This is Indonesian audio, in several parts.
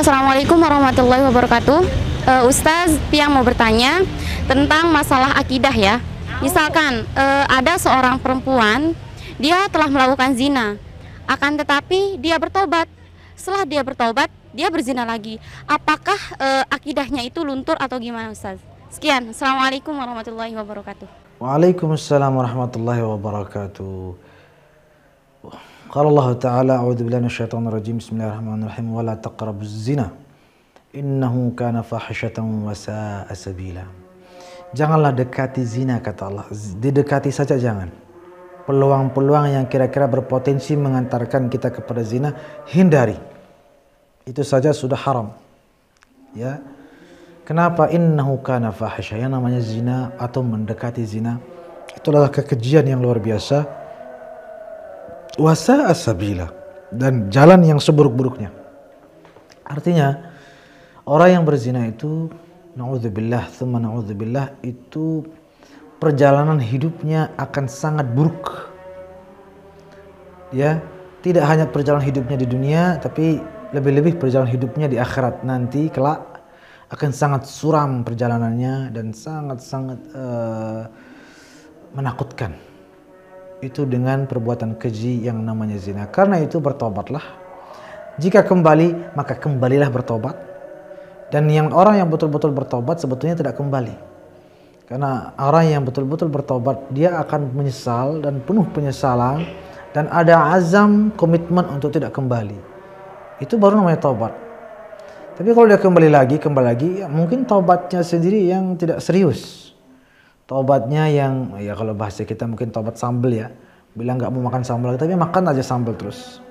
Assalamualaikum warahmatullahi wabarakatuh. Uh, Ustaz yang mau bertanya tentang masalah akidah ya. Misalkan uh, ada seorang perempuan, dia telah melakukan zina, akan tetapi dia bertobat. Setelah dia bertobat, dia berzina lagi. Apakah uh, akidahnya itu luntur atau gimana Ustaz? Sekian. Assalamualaikum warahmatullahi wabarakatuh. Waalaikumsalam warahmatullahi wabarakatuh. قال الله تعالى أعوذ بالله من الشيطان الرجيم بسم الله الرحمن الرحيم ولا تقربوا الزنا إنه kana فاحشة وساء سبيلا Janganlah dekati zina kata Allah. Didekati saja jangan. Peluang-peluang yang kira-kira berpotensi mengantarkan kita kepada zina hindari. Itu saja sudah haram. Ya. Kenapa innahu kana fahisha? Yang namanya zina atau mendekati zina itu adalah kekejian yang luar biasa wasa asabila dan jalan yang seburuk-buruknya. Artinya orang yang berzina itu naudzubillah thumma naudzubillah itu perjalanan hidupnya akan sangat buruk. Ya, tidak hanya perjalanan hidupnya di dunia tapi lebih-lebih perjalanan hidupnya di akhirat nanti kelak akan sangat suram perjalanannya dan sangat-sangat uh, menakutkan itu dengan perbuatan keji yang namanya zina. Karena itu bertobatlah. Jika kembali, maka kembalilah bertobat. Dan yang orang yang betul-betul bertobat sebetulnya tidak kembali. Karena orang yang betul-betul bertobat, dia akan menyesal dan penuh penyesalan dan ada azam komitmen untuk tidak kembali. Itu baru namanya tobat. Tapi kalau dia kembali lagi, kembali lagi, ya mungkin tobatnya sendiri yang tidak serius. Tobatnya yang ya kalau bahasa kita mungkin tobat sambel ya. Bilang nggak mau makan sambel tapi makan aja sambel terus.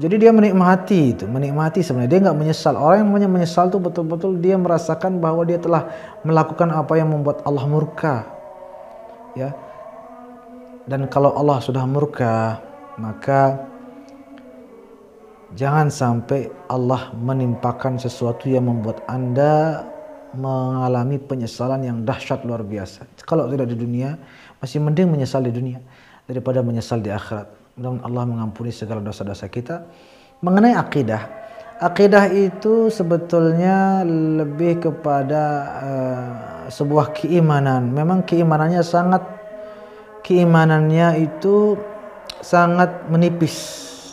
Jadi dia menikmati itu, menikmati sebenarnya dia nggak menyesal. Orang yang namanya menyesal tuh betul-betul dia merasakan bahwa dia telah melakukan apa yang membuat Allah murka. Ya. Dan kalau Allah sudah murka, maka jangan sampai Allah menimpakan sesuatu yang membuat Anda mengalami penyesalan yang dahsyat luar biasa. Kalau tidak di dunia, masih mending menyesal di dunia daripada menyesal di akhirat. Dan Allah mengampuni segala dosa-dosa kita. Mengenai akidah, akidah itu sebetulnya lebih kepada uh, sebuah keimanan. Memang keimanannya sangat keimanannya itu sangat menipis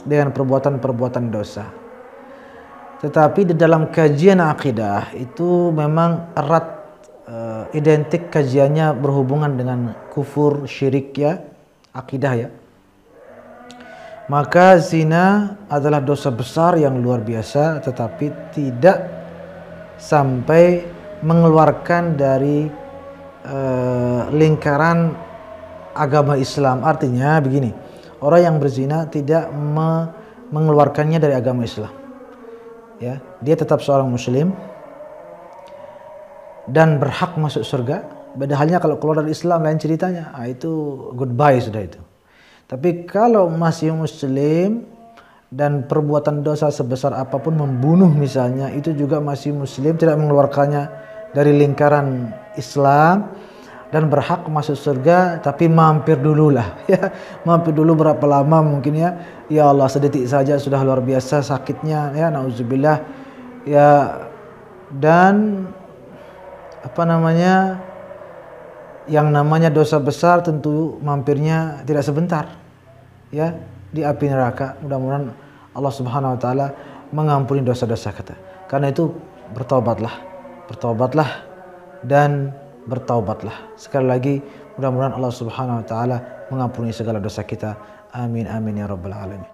dengan perbuatan-perbuatan dosa. Tetapi di dalam kajian akidah itu memang erat e, identik kajiannya berhubungan dengan kufur, syirik ya, akidah ya. Maka zina adalah dosa besar yang luar biasa tetapi tidak sampai mengeluarkan dari e, lingkaran agama Islam. Artinya begini, orang yang berzina tidak me mengeluarkannya dari agama Islam ya dia tetap seorang muslim dan berhak masuk surga beda halnya kalau keluar dari Islam lain ceritanya ah, itu goodbye sudah itu tapi kalau masih muslim dan perbuatan dosa sebesar apapun membunuh misalnya itu juga masih muslim tidak mengeluarkannya dari lingkaran Islam dan berhak masuk surga tapi mampir lah ya mampir dulu berapa lama mungkin ya ya Allah sedetik saja sudah luar biasa sakitnya ya nauzubillah ya dan apa namanya yang namanya dosa besar tentu mampirnya tidak sebentar ya di api neraka mudah-mudahan Allah Subhanahu wa taala mengampuni dosa-dosa kita karena itu bertobatlah bertobatlah dan bertaubatlah. Sekali lagi, mudah-mudahan Allah Subhanahu wa taala mengampuni segala dosa kita. Amin amin ya rabbal alamin.